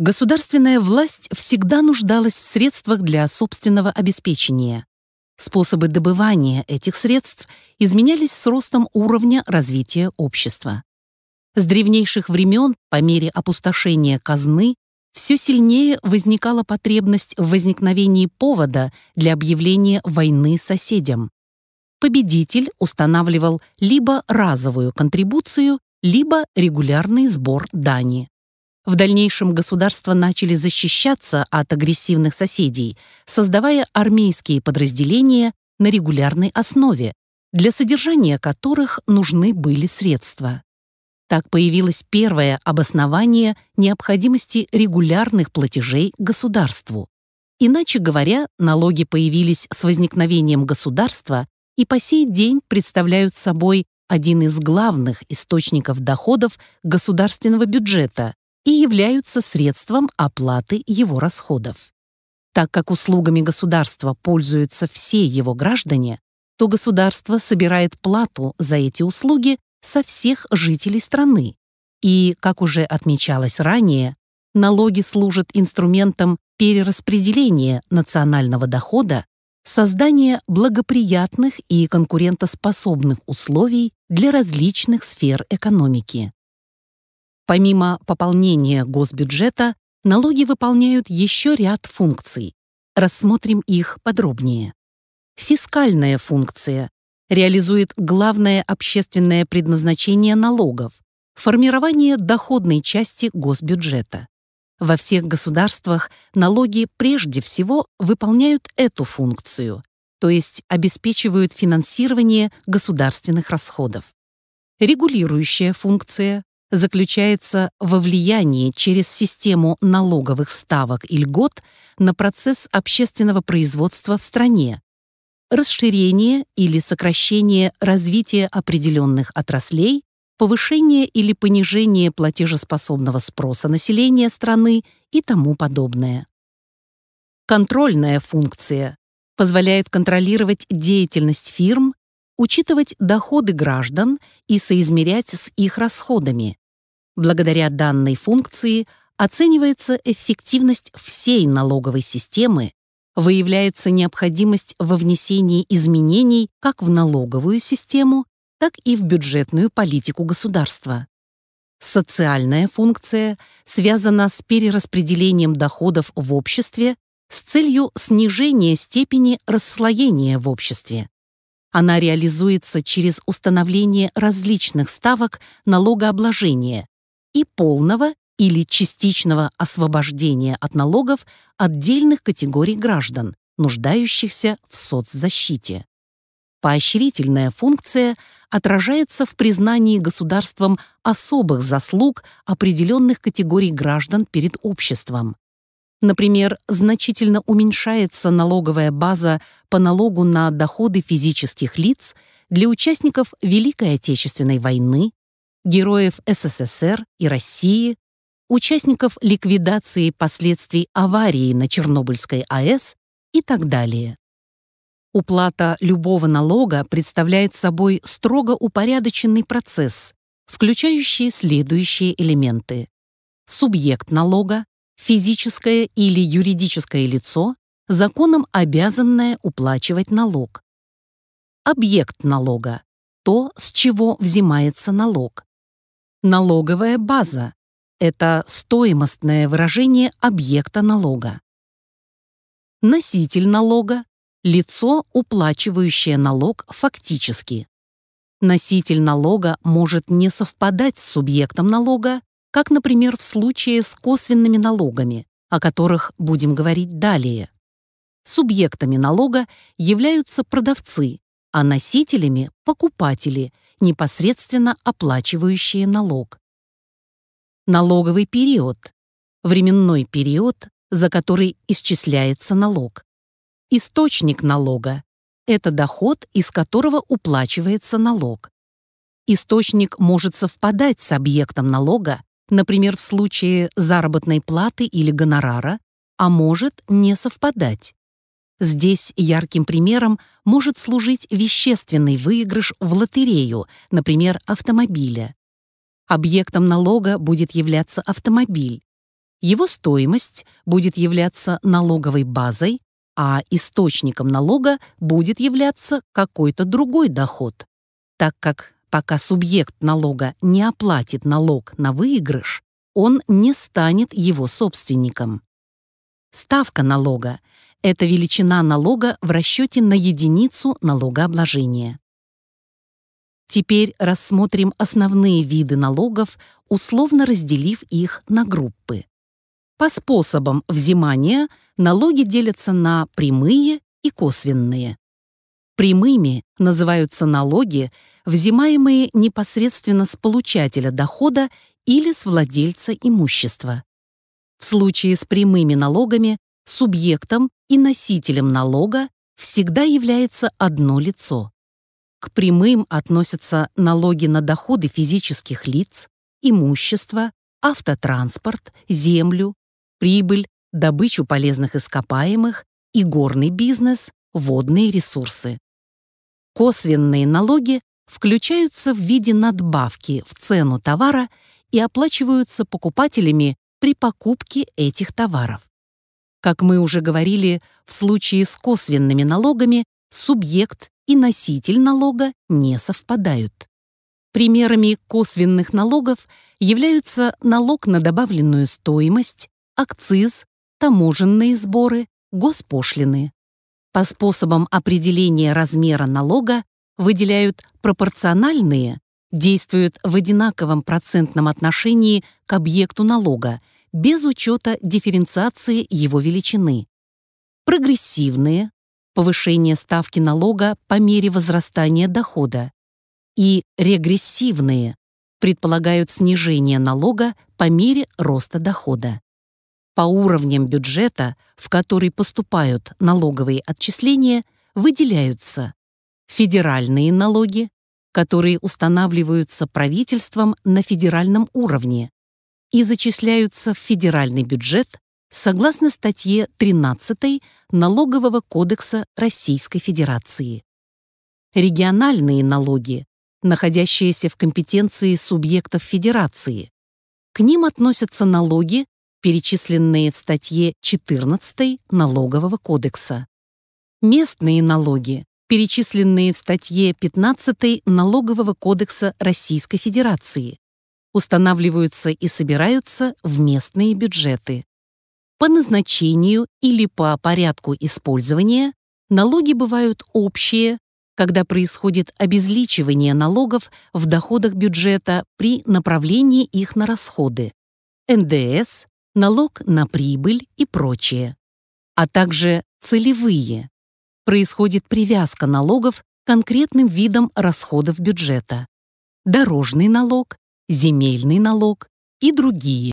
Государственная власть всегда нуждалась в средствах для собственного обеспечения. Способы добывания этих средств изменялись с ростом уровня развития общества. С древнейших времен, по мере опустошения казны, все сильнее возникала потребность в возникновении повода для объявления войны соседям. Победитель устанавливал либо разовую контрибуцию, либо регулярный сбор дани. В дальнейшем государства начали защищаться от агрессивных соседей, создавая армейские подразделения на регулярной основе, для содержания которых нужны были средства. Так появилось первое обоснование необходимости регулярных платежей государству. Иначе говоря, налоги появились с возникновением государства и по сей день представляют собой один из главных источников доходов государственного бюджета, и являются средством оплаты его расходов. Так как услугами государства пользуются все его граждане, то государство собирает плату за эти услуги со всех жителей страны. И, как уже отмечалось ранее, налоги служат инструментом перераспределения национального дохода, создания благоприятных и конкурентоспособных условий для различных сфер экономики. Помимо пополнения госбюджета, налоги выполняют еще ряд функций. Рассмотрим их подробнее. Фискальная функция реализует главное общественное предназначение налогов – формирование доходной части госбюджета. Во всех государствах налоги прежде всего выполняют эту функцию, то есть обеспечивают финансирование государственных расходов. Регулирующая функция заключается во влиянии через систему налоговых ставок и льгот на процесс общественного производства в стране, расширение или сокращение развития определенных отраслей, повышение или понижение платежеспособного спроса населения страны и тому подобное. Контрольная функция позволяет контролировать деятельность фирм учитывать доходы граждан и соизмерять с их расходами. Благодаря данной функции оценивается эффективность всей налоговой системы, выявляется необходимость во внесении изменений как в налоговую систему, так и в бюджетную политику государства. Социальная функция связана с перераспределением доходов в обществе с целью снижения степени расслоения в обществе. Она реализуется через установление различных ставок налогообложения и полного или частичного освобождения от налогов отдельных категорий граждан, нуждающихся в соцзащите. Поощрительная функция отражается в признании государством особых заслуг определенных категорий граждан перед обществом. Например, значительно уменьшается налоговая база по налогу на доходы физических лиц для участников Великой Отечественной войны, героев СССР и России, участников ликвидации последствий аварии на Чернобыльской АЭС и так далее. Уплата любого налога представляет собой строго упорядоченный процесс, включающий следующие элементы. Субъект налога, физическое или юридическое лицо, законом обязанное уплачивать налог. Объект налога – то, с чего взимается налог. Налоговая база – это стоимостное выражение объекта налога. Носитель налога – лицо, уплачивающее налог фактически. Носитель налога может не совпадать с субъектом налога как, например, в случае с косвенными налогами, о которых будем говорить далее. Субъектами налога являются продавцы, а носителями – покупатели, непосредственно оплачивающие налог. Налоговый период – временной период, за который исчисляется налог. Источник налога – это доход, из которого уплачивается налог источник может совпадать с объектом налога, например, в случае заработной платы или гонорара, а может не совпадать. Здесь ярким примером может служить вещественный выигрыш в лотерею, например, автомобиля. Объектом налога будет являться автомобиль. Его стоимость будет являться налоговой базой, а источником налога будет являться какой-то другой доход, так как Пока субъект налога не оплатит налог на выигрыш, он не станет его собственником. Ставка налога – это величина налога в расчете на единицу налогообложения. Теперь рассмотрим основные виды налогов, условно разделив их на группы. По способам взимания налоги делятся на прямые и косвенные. Прямыми называются налоги, взимаемые непосредственно с получателя дохода или с владельца имущества. В случае с прямыми налогами субъектом и носителем налога всегда является одно лицо. К прямым относятся налоги на доходы физических лиц, имущество, автотранспорт, землю, прибыль, добычу полезных ископаемых, и горный бизнес, водные ресурсы. Косвенные налоги включаются в виде надбавки в цену товара и оплачиваются покупателями при покупке этих товаров. Как мы уже говорили, в случае с косвенными налогами субъект и носитель налога не совпадают. Примерами косвенных налогов являются налог на добавленную стоимость, акциз, таможенные сборы, госпошлины. По способам определения размера налога выделяют пропорциональные, действуют в одинаковом процентном отношении к объекту налога, без учета дифференциации его величины. Прогрессивные – повышение ставки налога по мере возрастания дохода. И регрессивные – предполагают снижение налога по мере роста дохода. По уровням бюджета, в который поступают налоговые отчисления, выделяются федеральные налоги, которые устанавливаются правительством на федеральном уровне и зачисляются в федеральный бюджет согласно статье 13 Налогового кодекса Российской Федерации. Региональные налоги, находящиеся в компетенции субъектов Федерации. К ним относятся налоги, перечисленные в статье 14 Налогового кодекса. Местные налоги, перечисленные в статье 15 Налогового кодекса Российской Федерации, устанавливаются и собираются в местные бюджеты. По назначению или по порядку использования налоги бывают общие, когда происходит обезличивание налогов в доходах бюджета при направлении их на расходы. НДС, налог на прибыль и прочее, а также целевые. Происходит привязка налогов к конкретным видам расходов бюджета. Дорожный налог, земельный налог и другие.